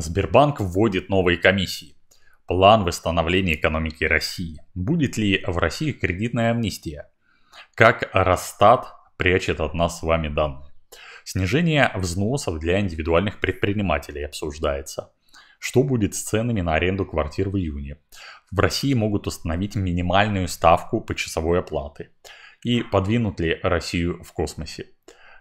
Сбербанк вводит новые комиссии. План восстановления экономики России. Будет ли в России кредитная амнистия? Как Росстат прячет от нас с вами данные? Снижение взносов для индивидуальных предпринимателей обсуждается. Что будет с ценами на аренду квартир в июне? В России могут установить минимальную ставку по часовой оплаты. И подвинут ли Россию в космосе?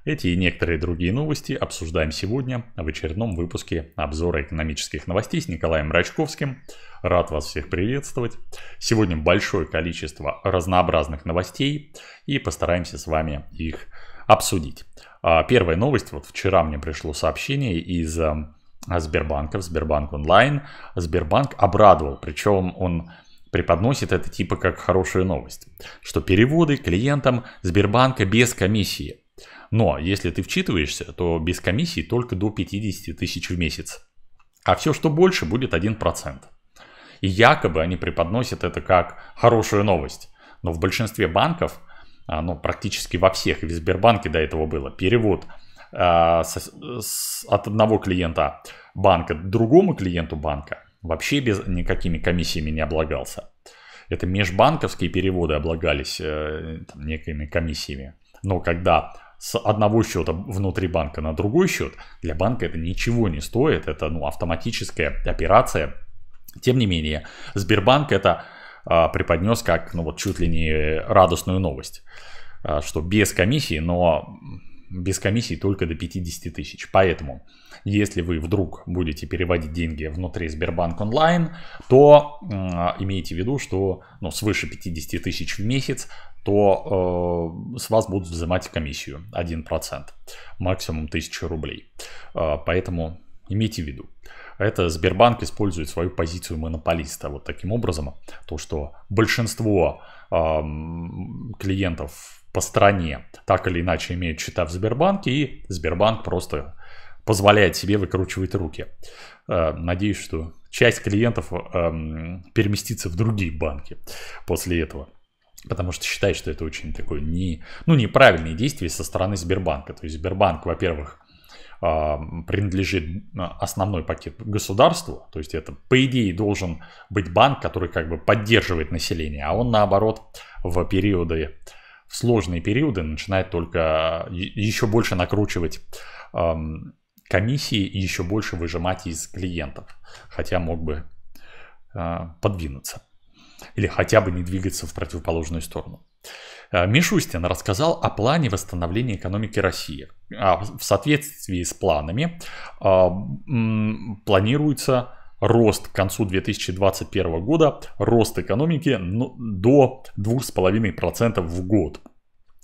Эти и некоторые другие новости обсуждаем сегодня в очередном выпуске обзора экономических новостей с Николаем Рачковским. Рад вас всех приветствовать. Сегодня большое количество разнообразных новостей и постараемся с вами их обсудить. А, первая новость. Вот вчера мне пришло сообщение из а, Сбербанка, в Сбербанк онлайн. Сбербанк обрадовал, причем он преподносит это типа как хорошую новость, что переводы клиентам Сбербанка без комиссии но если ты вчитываешься, то без комиссии только до 50 тысяч в месяц. А все, что больше, будет 1%. И якобы они преподносят это как хорошую новость. Но в большинстве банков, а, ну практически во всех, и в Сбербанке до этого было, перевод э, а, с, с, от одного клиента банка другому клиенту банка вообще без никакими комиссиями не облагался. Это межбанковские переводы облагались э, там, некими комиссиями. Но когда с одного счета внутри банка на другой счет, для банка это ничего не стоит, это ну, автоматическая операция. Тем не менее, Сбербанк это а, преподнес как ну, вот чуть ли не радостную новость, а, что без комиссии, но без комиссии только до 50 тысяч. Поэтому, если вы вдруг будете переводить деньги внутри Сбербанк онлайн, то э, имейте в виду, что ну, свыше 50 тысяч в месяц, то э, с вас будут взимать комиссию 1%, максимум 1000 рублей. Э, поэтому имейте в виду. Это Сбербанк использует свою позицию монополиста вот таким образом, то что большинство э, клиентов по стране, так или иначе имеют счета в Сбербанке, и Сбербанк просто позволяет себе выкручивать руки. Э, надеюсь, что часть клиентов эм, переместится в другие банки после этого. Потому что считает, что это очень такое не, ну, неправильное действие со стороны Сбербанка. То есть Сбербанк, во-первых, эм, принадлежит э, основной пакет государству, то есть это, по идее, должен быть банк, который как бы поддерживает население, а он, наоборот, в периоды сложные периоды начинает только э, еще больше накручивать комиссии и еще больше выжимать из клиентов, хотя мог бы э, подвинуться или хотя бы не двигаться в противоположную сторону. Э, Мишустин рассказал о плане восстановления экономики России. А в соответствии с планами планируется рост к концу 2021 года, рост экономики ну, до 2,5% в год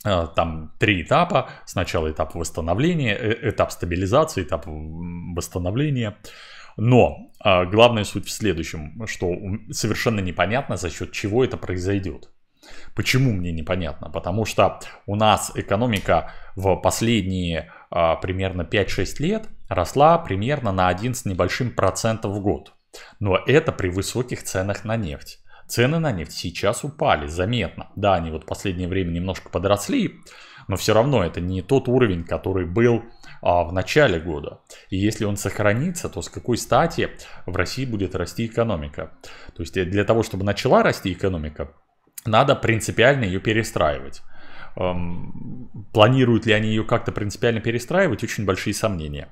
э, там три этапа. Сначала этап восстановления, э, этап стабилизации, этап восстановления. Но э, главная суть в следующем, что совершенно непонятно, за счет чего это произойдет. Почему мне непонятно? Потому что у нас экономика в последние а, примерно 5-6 лет росла примерно на 1 с небольшим процентов в год. Но это при высоких ценах на нефть. Цены на нефть сейчас упали заметно. Да, они вот в последнее время немножко подросли, но все равно это не тот уровень, который был а, в начале года. И если он сохранится, то с какой стати в России будет расти экономика? То есть для того, чтобы начала расти экономика, надо принципиально ее перестраивать. Эм, планируют ли они ее как-то принципиально перестраивать, очень большие сомнения.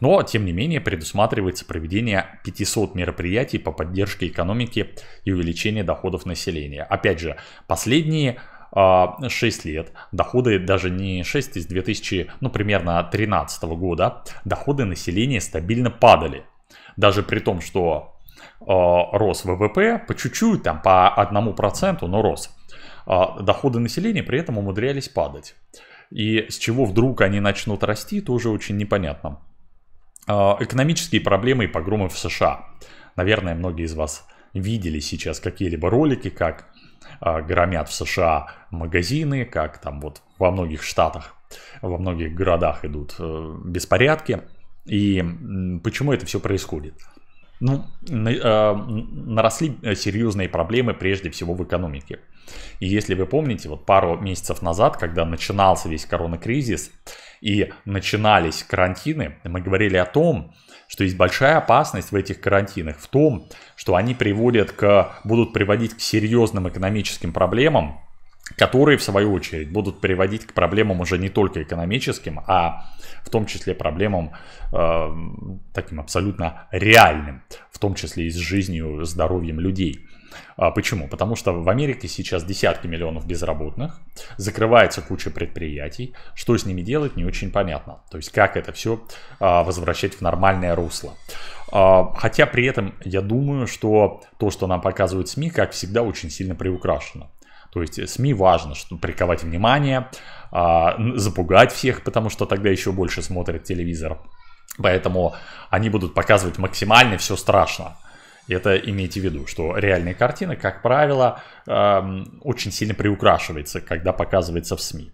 Но, тем не менее, предусматривается проведение 500 мероприятий по поддержке экономики и увеличению доходов населения. Опять же, последние 6 а, лет, доходы даже не 6 из 2000, ну примерно 2013 года, доходы населения стабильно падали. Даже при том, что э, рос ВВП по чуть-чуть, там по 1%, но рос. А, доходы населения при этом умудрялись падать. И с чего вдруг они начнут расти, тоже очень непонятно. А, экономические проблемы и погромы в США. Наверное, многие из вас видели сейчас какие-либо ролики, как а, громят в США магазины, как там вот во многих штатах, во многих городах идут э, беспорядки. И почему это все происходит? ну, э, наросли э, серьезные проблемы прежде всего в экономике. И если вы помните, вот пару месяцев назад, когда начинался весь коронакризис и начинались карантины, мы говорили о том, что есть большая опасность в этих карантинах в том, что они приводят к, будут приводить к серьезным экономическим проблемам, которые, в свою очередь, будут приводить к проблемам уже не только экономическим, а в том числе проблемам э, таким абсолютно реальным, в том числе и с жизнью, здоровьем людей. А почему? Потому что в Америке сейчас десятки миллионов безработных, закрывается куча предприятий, что с ними делать не очень понятно. То есть как это все а, возвращать в нормальное русло. А, хотя при этом я думаю, что то, что нам показывают СМИ, как всегда, очень сильно приукрашено. То есть э, СМИ важно, чтобы приковать внимание, а, запугать всех, потому что тогда еще больше смотрят телевизор. Поэтому они будут показывать максимально все страшно. Это имейте в виду, что реальная картина, как правило, эм, очень сильно приукрашивается, когда показывается в СМИ.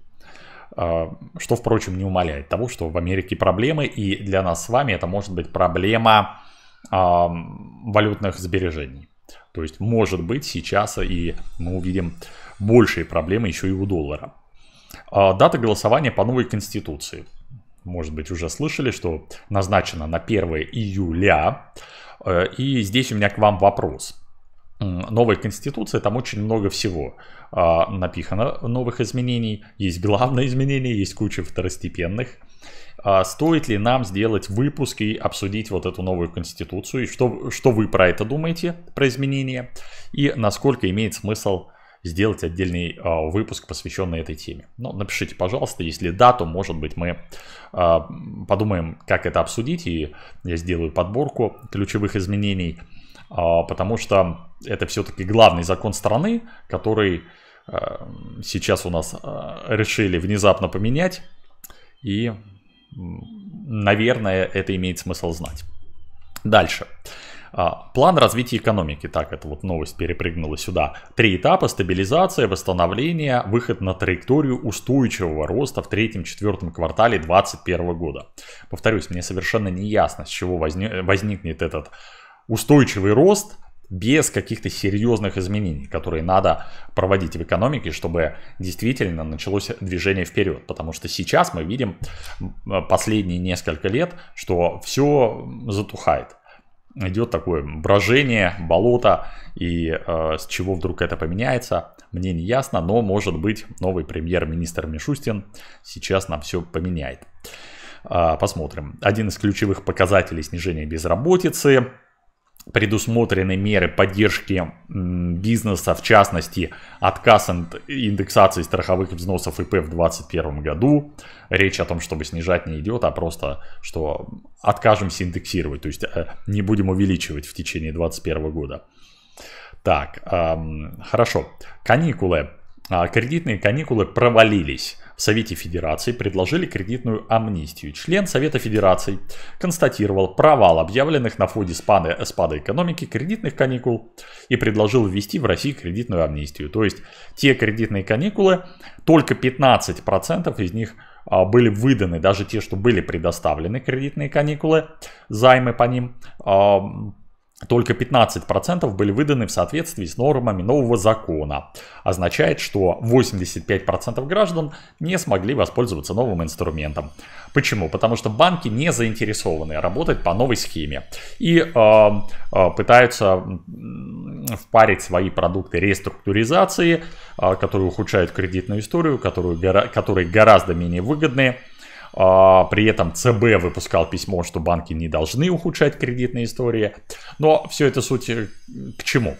А, что, впрочем, не умаляет того, что в Америке проблемы, и для нас с вами это может быть проблема валютных сбережений. То есть, может быть, сейчас и мы увидим большие проблемы еще и у доллара. А, дата голосования по новой конституции. Может быть, уже слышали, что назначена на 1 июля. Э, и здесь у меня к вам вопрос. Новая конституция, там очень много всего а, напихано новых изменений. Есть главное изменение, есть куча второстепенных. А, стоит ли нам сделать выпуск и обсудить вот эту новую конституцию? И что, что вы про это думаете, про изменения? И насколько имеет смысл сделать отдельный а, выпуск, посвященный этой теме. Ну, напишите, пожалуйста, если да, то, может быть, мы а, подумаем, как это обсудить, и я сделаю подборку ключевых изменений, а, потому что это все-таки главный закон страны, который сейчас у нас решили внезапно поменять, и, наверное, это имеет смысл знать. Дальше. Дальше. А, план развития экономики, так, это вот новость перепрыгнула сюда. Три этапа, стабилизация, восстановление, выход на траекторию устойчивого роста в третьем-четвертом квартале 2021 года. Повторюсь, мне совершенно не ясно, с чего возникнет этот устойчивый рост, без каких-то серьезных изменений, которые надо проводить в экономике, чтобы действительно началось движение вперед. Потому что сейчас мы видим последние несколько лет, что все затухает идет такое брожение, болото, и э, с чего вдруг это поменяется, мне не ясно, но может быть новый премьер-министр Мишустин сейчас нам все поменяет. Э, посмотрим. Один из ключевых показателей снижения безработицы предусмотрены меры поддержки бизнеса, в частности, отказ от индексации страховых взносов ИП в 2021 году. Речь о том, чтобы снижать не идет, а просто, что откажемся индексировать, то есть э, не будем увеличивать в течение 2021 года. Так, эм, хорошо. Каникулы. А, кредитные каникулы провалились. Совете Федерации предложили кредитную амнистию. Член Совета Федерации констатировал провал объявленных на фоне спада, спада экономики кредитных каникул и предложил ввести в России кредитную амнистию. То есть те кредитные каникулы, только 15% из них а, были выданы, даже те, что были предоставлены кредитные каникулы, займы по ним а, только 15% были выданы в соответствии с нормами нового закона. Означает, что 85% граждан не смогли воспользоваться новым инструментом. Почему? Потому что банки не заинтересованы работать по новой схеме и э, э пытаются впарить свои продукты реструктуризации, э, которые ухудшают кредитную историю, которые, которые гораздо менее выгодные а, при этом ЦБ выпускал письмо, что банки не должны ухудшать кредитные истории. Но все это суть э, к чему?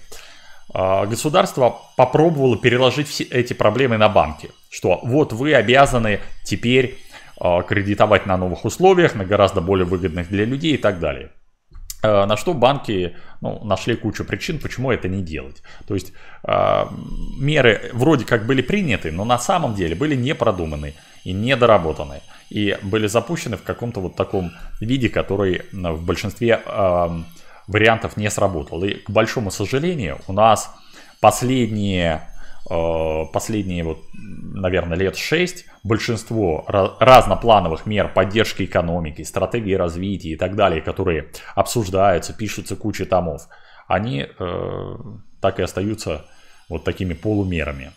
А, государство попробовало переложить все эти проблемы на банки. Что вот вы обязаны теперь а, кредитовать на новых условиях, на гораздо более выгодных для людей и так далее. На что банки ну, нашли кучу причин, почему это не делать. То есть э, меры вроде как были приняты, но на самом деле были не продуманы и недоработаны. И были запущены в каком-то вот таком виде, который э, в большинстве э, вариантов не сработал. И, к большому сожалению, у нас последние, э, последние вот, наверное, лет 6 большинство разноплановых мер поддержки экономики, стратегии развития и так далее, которые обсуждаются, пишутся куча томов, они э, так и остаются вот такими полумерами.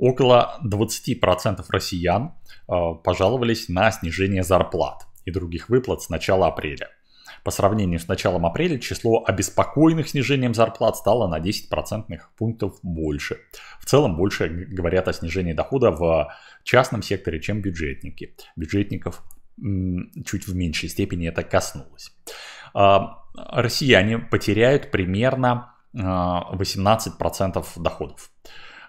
Около 20% россиян э, пожаловались на снижение зарплат и других выплат с начала апреля. По сравнению с началом апреля число обеспокоенных снижением зарплат стало на 10% пунктов больше. В целом больше говорят о снижении дохода в частном секторе, чем бюджетники. Бюджетников чуть в меньшей степени это коснулось. А, россияне потеряют примерно 18% э, доходов.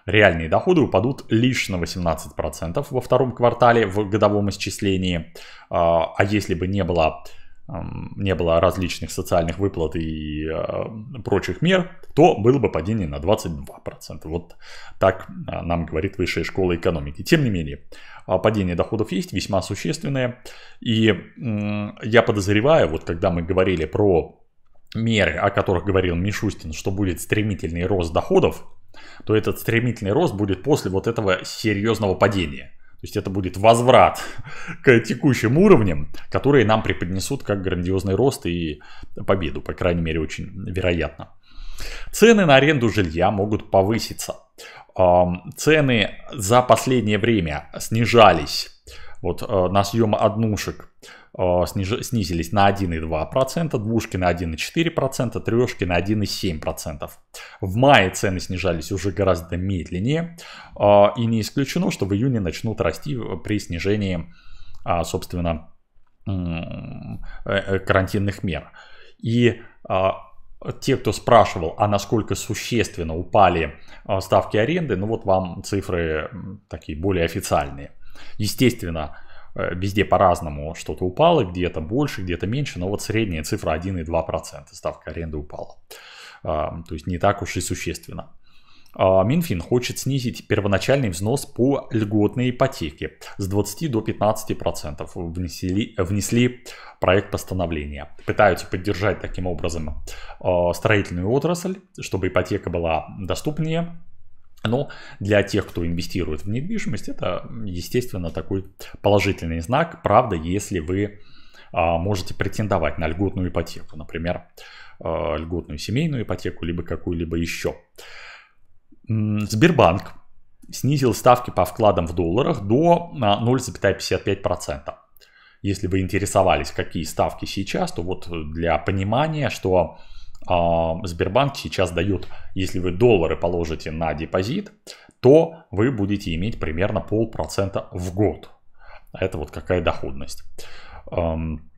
Реальные доходы упадут лишь на 18% во втором квартале в годовом исчислении. А, а если бы не было не было различных социальных выплат и а, прочих мер, то было бы падение на 22%. Вот так а, нам говорит Высшая школа экономики. Тем не менее, падение доходов есть, весьма существенное. И я подозреваю, вот когда мы говорили про меры, о которых говорил Мишустин, что будет стремительный рост доходов, то этот стремительный рост будет после вот этого серьезного падения. То есть это будет возврат к текущим уровням, которые нам преподнесут как грандиозный рост и победу, по крайней мере, очень вероятно. Цены на аренду жилья могут повыситься. Цены за последнее время снижались вот э, на съем однушек э, снизились на 1,2%, двушки на 1,4%, трешки на 1,7%. В мае цены снижались уже гораздо медленнее, э, и не исключено, что в июне начнут расти при снижении, а, собственно, карантинных мер. И а, те, кто спрашивал, а насколько существенно упали ставки аренды, ну вот вам цифры такие более официальные – Естественно, э, везде по-разному что-то упало, где-то больше, где-то меньше, но вот средняя цифра 1,2%, ставка аренды упала. А, то есть не так уж и существенно. А, Минфин хочет снизить первоначальный взнос по льготной ипотеке с 20 до 15 процентов. Внесли, внесли проект постановления. Пытаются поддержать таким образом а, строительную отрасль, чтобы ипотека была доступнее но ну, для тех, кто инвестирует в недвижимость, это, естественно, такой положительный знак. Правда, если вы а, можете претендовать на льготную ипотеку, например, а, льготную семейную ипотеку, либо какую-либо еще. Сбербанк снизил ставки по вкладам в долларах до 0,55%. А, если вы интересовались, какие ставки сейчас, то вот для понимания, что а, Сбербанк сейчас дает, если вы доллары положите на депозит, то вы будете иметь примерно полпроцента в год. Это вот какая доходность. Эм,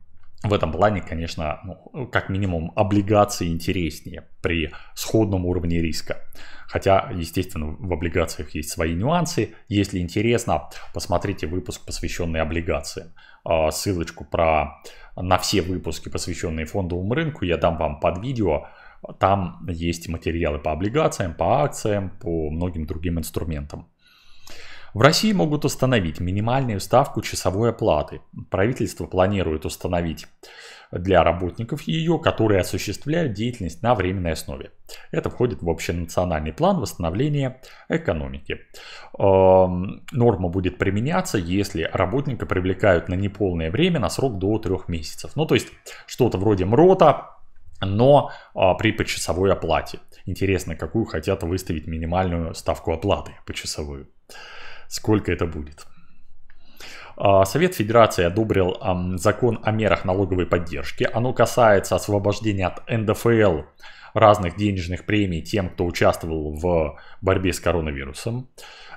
в этом плане, конечно, ну, как минимум облигации интереснее при сходном уровне риска. Хотя, естественно, в облигациях есть свои нюансы. Если интересно, посмотрите выпуск, посвященный облигациям. А, ссылочку про на все выпуски, посвященные фондовому рынку, я дам вам под видео. Там есть материалы по облигациям, по акциям, по многим другим инструментам. В России могут установить минимальную ставку часовой оплаты. Правительство планирует установить для работников ее, которые осуществляют деятельность на временной основе. Это входит в общенациональный план восстановления экономики. Эм, норма будет применяться, если работника привлекают на неполное время на срок до трех месяцев. Ну, то есть что-то вроде МРОТа, но а, при почасовой оплате. Интересно, какую хотят выставить минимальную ставку оплаты почасовую сколько это будет. А, Совет Федерации одобрил закон о мерах налоговой поддержки. Оно касается освобождения от НДФЛ разных денежных премий тем, кто участвовал в борьбе с коронавирусом.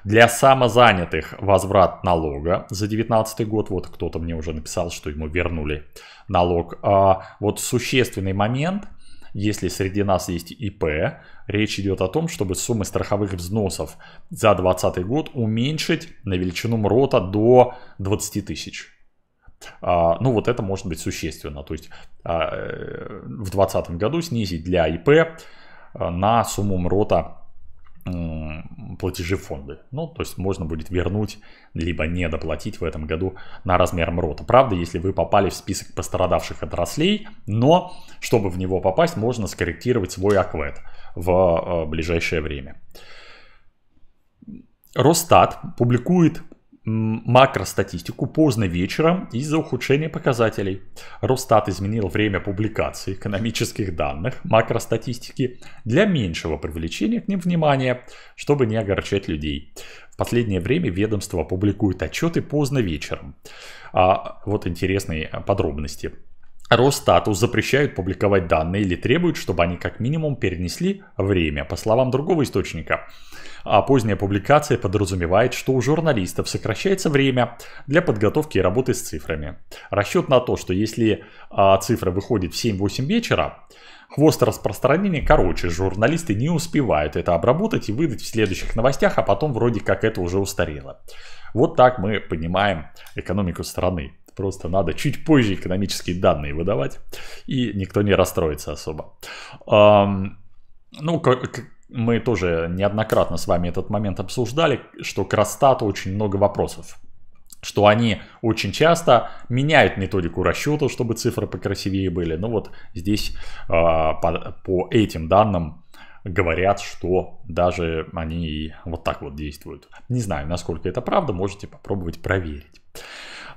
Для самозанятых возврат налога за 2019 год. Вот кто-то мне уже написал, что ему вернули налог. А, вот существенный момент – если среди нас есть ИП, речь идет о том, чтобы суммы страховых взносов за 2020 год уменьшить на величину МРОТа до 20 тысяч. А, ну вот это может быть существенно. То есть а, э, в 2020 году снизить для ИП а, на сумму МРОТа платежи фонды. Ну, то есть можно будет вернуть, либо не доплатить в этом году на размер МРОТа. Правда, если вы попали в список пострадавших отраслей, но чтобы в него попасть, можно скорректировать свой аквэд в э, ближайшее время. Росстат публикует макростатистику поздно вечером из-за ухудшения показателей. Росстат изменил время публикации экономических данных макростатистики для меньшего привлечения к ним внимания, чтобы не огорчать людей. В последнее время ведомство публикует отчеты поздно вечером. А вот интересные подробности. Росстатус запрещают публиковать данные или требуют, чтобы они как минимум перенесли время. По словам другого источника, а поздняя публикация подразумевает, что у журналистов сокращается время для подготовки и работы с цифрами. Расчет на то, что если а, цифра выходит в 7-8 вечера, хвост распространения короче, журналисты не успевают это обработать и выдать в следующих новостях, а потом вроде как это уже устарело. Вот так мы понимаем экономику страны. Просто надо чуть позже экономические данные выдавать, и никто не расстроится особо. Ну, мы тоже неоднократно с вами этот момент обсуждали, что к Росстату очень много вопросов что они очень часто меняют методику расчета, чтобы цифры покрасивее были. Ну вот здесь э, по, по этим данным говорят, что даже они вот так вот действуют. Не знаю, насколько это правда, можете попробовать проверить.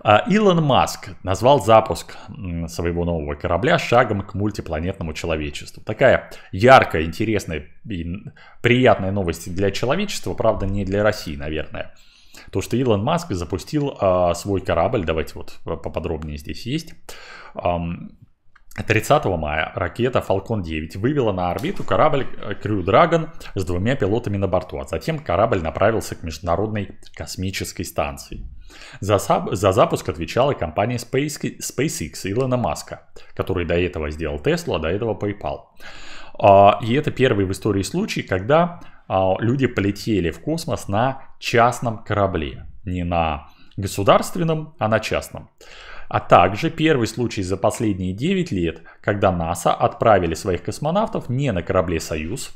А Илон Маск назвал запуск своего нового корабля шагом к мультипланетному человечеству. Такая яркая, интересная и приятная новость для человечества, правда, не для России, наверное. То, что Илон Маск запустил а, свой корабль, давайте вот поподробнее здесь есть. 30 мая ракета Falcon 9 вывела на орбиту корабль э, Crew Dragon с двумя пилотами на борту, а затем корабль направился к Международной космической станции. За, за запуск отвечала компания Space, SpaceX Илона Маска, который до этого сделал Tesla, до этого PayPal. А, и это первый в истории случай, когда а, люди полетели в космос на частном корабле. Не на государственном, а на частном. А также первый случай за последние 9 лет, когда НАСА отправили своих космонавтов не на корабле «Союз»,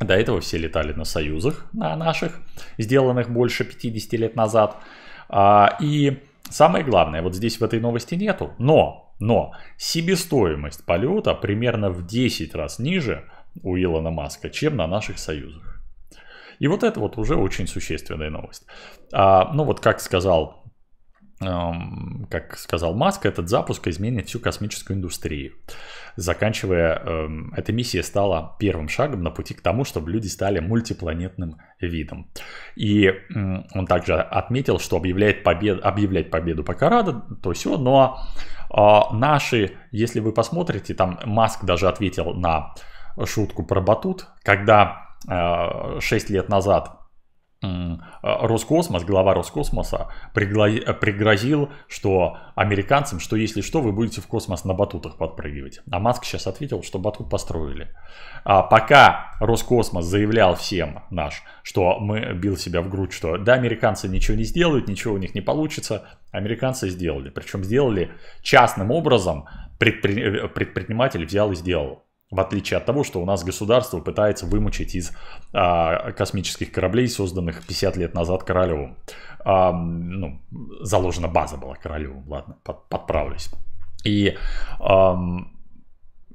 до этого все летали на «Союзах», на наших, сделанных больше 50 лет назад – а, и самое главное, вот здесь в этой новости нету, но, но себестоимость полета примерно в 10 раз ниже у Илона Маска, чем на наших союзах. И вот это вот уже очень существенная новость. А, ну вот как сказал как сказал Маск, этот запуск изменит всю космическую индустрию. Заканчивая, эм, эта миссия стала первым шагом на пути к тому, чтобы люди стали мультипланетным видом. И он также отметил, что объявляет побед, объявлять победу пока рада, то все, но а, наши, если вы посмотрите, там Маск даже ответил на шутку про батут, когда 6 э, лет назад Э, Роскосмос, глава Роскосмоса пригрозил, что американцам, что если что, вы будете в космос на батутах подпрыгивать. А Маск сейчас ответил, что батут построили. А пока Роскосмос заявлял всем наш, что мы бил себя в грудь, что да, американцы ничего не сделают, ничего у них не получится, американцы сделали. Причем сделали частным образом, предпри... предприниматель взял и сделал. В отличие от того, что у нас государство пытается вымучить из а, космических кораблей, созданных 50 лет назад Королевым. А, ну, заложена база была Королевым, ладно, под, подправлюсь. И а,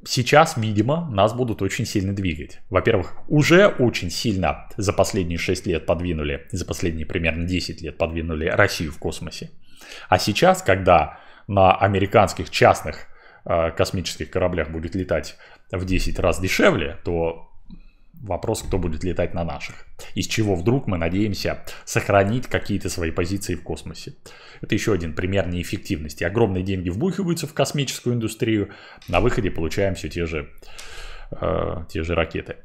сейчас, видимо, нас будут очень сильно двигать. Во-первых, уже очень сильно за последние 6 лет подвинули, за последние примерно 10 лет подвинули Россию в космосе. А сейчас, когда на американских частных а, космических кораблях будет летать в 10 раз дешевле, то вопрос, кто будет летать на наших. Из чего вдруг мы надеемся сохранить какие-то свои позиции в космосе. Это еще один пример неэффективности. Огромные деньги вбухиваются в космическую индустрию, на выходе получаем все те же, э, те же ракеты.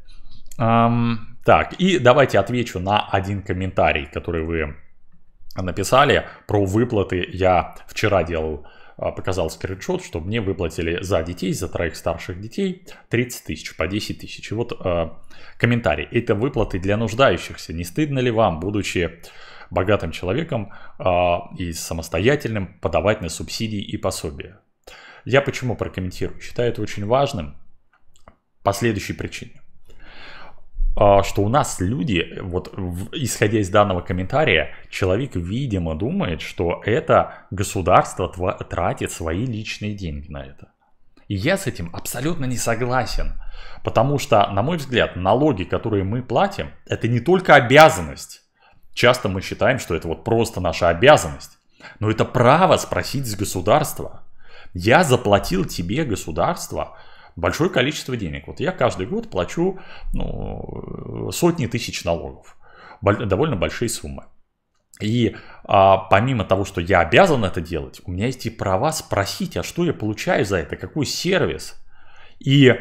Эм, так, и давайте отвечу на один комментарий, который вы написали про выплаты. Я вчера делал а, показал скриншот, что мне выплатили за детей, за троих старших детей 30 тысяч по 10 тысяч. И вот э, комментарий. Это выплаты для нуждающихся. Не стыдно ли вам, будучи богатым человеком э, и самостоятельным, подавать на субсидии и пособия? Я почему прокомментирую? Считаю это очень важным по следующей причине. А, что у нас люди, вот исходя из данного комментария, человек, видимо, думает, что это государство тратит свои личные деньги на это. И я с этим абсолютно не согласен. Потому что, на мой взгляд, налоги, которые мы платим, это не только обязанность. Часто мы считаем, что это вот просто наша обязанность. Но это право спросить с государства. Я заплатил тебе государство, большое количество денег. Вот я каждый год плачу ну, сотни тысяч налогов, довольно большие суммы. И а, помимо того, что я обязан это делать, у меня есть и права спросить, а что я получаю за это, какой сервис. И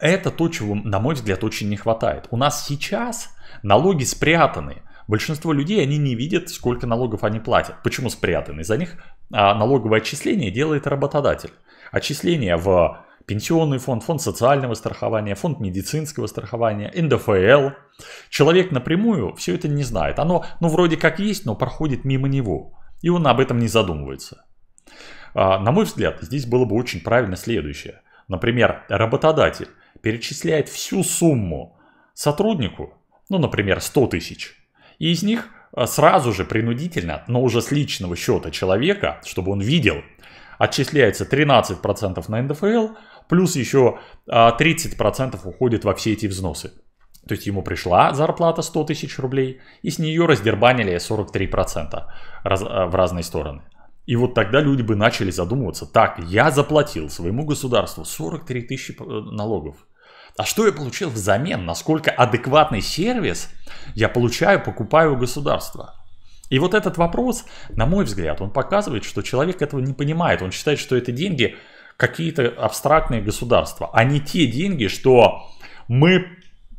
это то, чего, на мой взгляд, очень не хватает. У нас сейчас налоги спрятаны. Большинство людей, они не видят, сколько налогов они платят. Почему спрятаны? За них а, налоговое отчисление делает работодатель. Отчисление в пенсионный фонд, фонд социального страхования, фонд медицинского страхования, НДФЛ. Человек напрямую все это не знает. Оно, ну, вроде как есть, но проходит мимо него. И он об этом не задумывается. А, на мой взгляд, здесь было бы очень правильно следующее. Например, работодатель перечисляет всю сумму сотруднику, ну, например, 100 тысяч, и из них а, сразу же принудительно, но уже с личного счета человека, чтобы он видел, отчисляется 13% на НДФЛ, плюс еще 30% а, уходит во все эти взносы. То есть ему пришла зарплата 100 тысяч рублей, и с нее раздербанили 43% раз, а, в разные стороны. И вот тогда люди бы начали задумываться, так, я заплатил своему государству 43 тысячи э, налогов. А что я получил взамен? Насколько адекватный сервис я получаю, покупаю у государства? И вот этот вопрос, на мой взгляд, он показывает, что человек этого не понимает. Он считает, что это деньги какие-то абстрактные государства, а не те деньги, что мы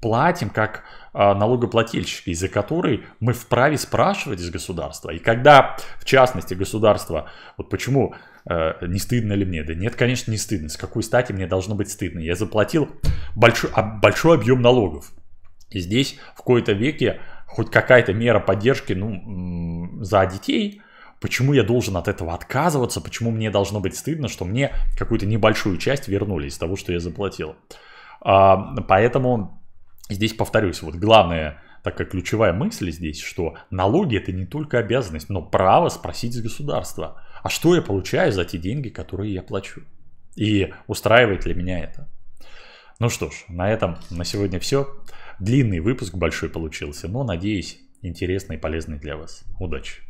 платим как а, налогоплательщики, из-за которой мы вправе спрашивать из государства. И когда, в частности, государство, вот почему э, не стыдно ли мне? Да нет, конечно, не стыдно. С какой стати мне должно быть стыдно? Я заплатил большой, а, большой объем налогов. И здесь в кои-то веке хоть какая-то мера поддержки ну, за детей – почему я должен от этого отказываться, почему мне должно быть стыдно, что мне какую-то небольшую часть вернули из того, что я заплатил. А, поэтому здесь повторюсь, вот главное такая ключевая мысль здесь, что налоги это не только обязанность, но право спросить с государства, а что я получаю за те деньги, которые я плачу? И устраивает ли меня это? Ну что ж, на этом на сегодня все. Длинный выпуск большой получился, но надеюсь интересный и полезный для вас. Удачи!